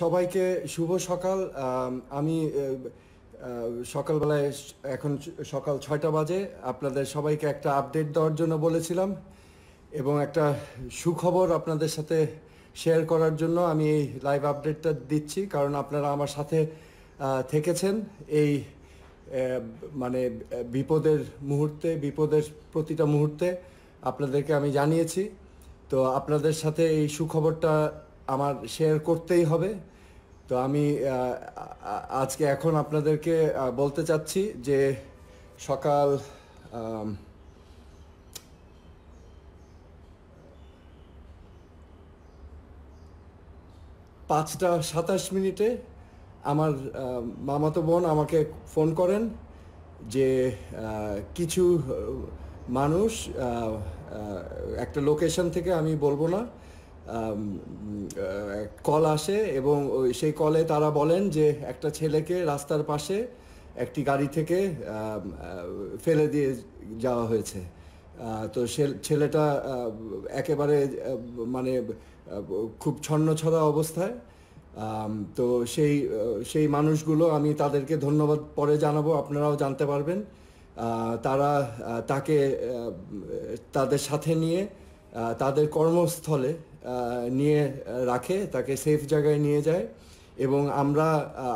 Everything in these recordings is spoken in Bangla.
সবাইকে শুভ সকাল আমি সকালবেলায় এখন সকাল ছয়টা বাজে আপনাদের সবাইকে একটা আপডেট দেওয়ার জন্য বলেছিলাম এবং একটা সুখবর আপনাদের সাথে শেয়ার করার জন্য আমি এই লাইভ আপডেটটা দিচ্ছি কারণ আপনারা আমার সাথে থেকেছেন এই মানে বিপদের মুহূর্তে বিপদের প্রতিটা মুহূর্তে আপনাদেরকে আমি জানিয়েছি তো আপনাদের সাথে এই সুখবরটা আমার শেয়ার করতেই হবে তো আমি আজকে এখন আপনাদেরকে বলতে চাচ্ছি যে সকাল পাঁচটা সাতাশ মিনিটে আমার মামাতো বোন আমাকে ফোন করেন যে কিছু মানুষ একটা লোকেশন থেকে আমি বলবো না কল আসে এবং সেই কলে তারা বলেন যে একটা ছেলেকে রাস্তার পাশে একটি গাড়ি থেকে ফেলে দিয়ে যাওয়া হয়েছে তো সে ছেলেটা একেবারে মানে খুব ছন্নছড়া অবস্থায় তো সেই সেই মানুষগুলো আমি তাদেরকে ধন্যবাদ পরে জানাবো আপনারাও জানতে পারবেন তারা তাকে তাদের সাথে নিয়ে তাদের কর্মস্থলে নিয়ে রাখে তাকে সেফ জায়গায় নিয়ে যায় এবং আমরা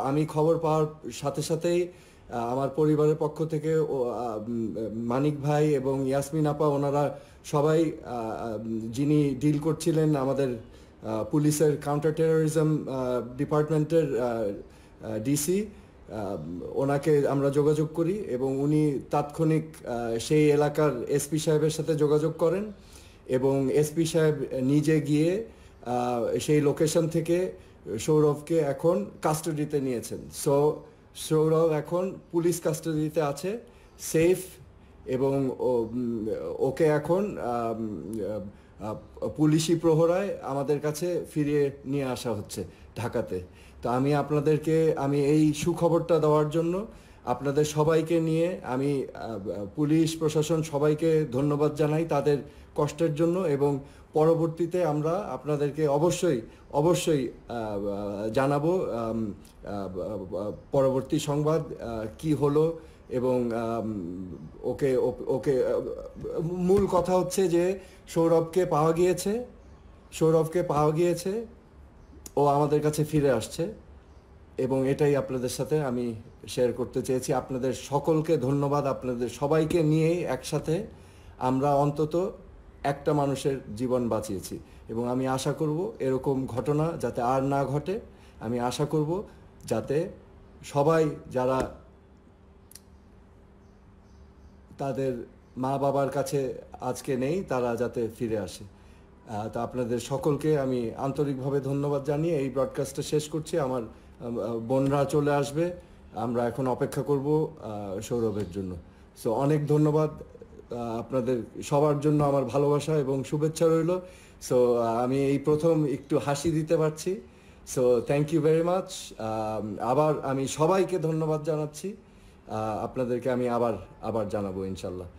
আমি খবর পাওয়ার সাথে সাথেই আমার পরিবারের পক্ষ থেকে মানিক ভাই এবং ইয়াসমিন আপা ওনারা সবাই যিনি ডিল করছিলেন আমাদের পুলিশের কাউন্টার টেরোরিজম ডিপার্টমেন্টের ডিসি ওনাকে আমরা যোগাযোগ করি এবং উনি তাৎক্ষণিক সেই এলাকার এসপি সাহেবের সাথে যোগাযোগ করেন এবং এসপি সাহেব নিজে গিয়ে সেই লোকেশন থেকে সৌরভকে এখন কাস্টডিতে নিয়েছেন সো সৌরভ এখন পুলিশ কাস্টডিতে আছে সেফ এবং ওকে এখন পুলিশি প্রহরায় আমাদের কাছে ফিরিয়ে নিয়ে আসা হচ্ছে ঢাকাতে তা আমি আপনাদেরকে আমি এই সুখবরটা দেওয়ার জন্য আপনাদের সবাইকে নিয়ে আমি পুলিশ প্রশাসন সবাইকে ধন্যবাদ জানাই তাদের কষ্টের জন্য এবং পরবর্তীতে আমরা আপনাদেরকে অবশ্যই অবশ্যই জানাব পরবর্তী সংবাদ কি হলো এবং ওকে ওকে মূল কথা হচ্ছে যে সৌরভকে পাওয়া গিয়েছে সৌরভকে পাওয়া গিয়েছে ও আমাদের কাছে ফিরে আসছে এবং এটাই আপনাদের সাথে আমি শেয়ার করতে চেয়েছি আপনাদের সকলকে ধন্যবাদ আপনাদের সবাইকে নিয়েই একসাথে আমরা অন্তত একটা মানুষের জীবন বাঁচিয়েছি এবং আমি আশা করব এরকম ঘটনা যাতে আর না ঘটে আমি আশা করব যাতে সবাই যারা তাদের মা বাবার কাছে আজকে নেই তারা যাতে ফিরে আসে তা আপনাদের সকলকে আমি আন্তরিকভাবে ধন্যবাদ জানিয়ে এই ব্রডকাস্টটা শেষ করছি আমার বোনরা চলে আসবে আমরা এখন অপেক্ষা করব সৌরভের জন্য সো অনেক ধন্যবাদ আপনাদের সবার জন্য আমার ভালোবাসা এবং শুভেচ্ছা রইল সো আমি এই প্রথম একটু হাসি দিতে পারছি so thank you very much আবার আমি সবাইকে ধন্যবাদ জানাচ্ছি আপনাদেরকে আমি আবার আবার জানাবো ইনশাল্লাহ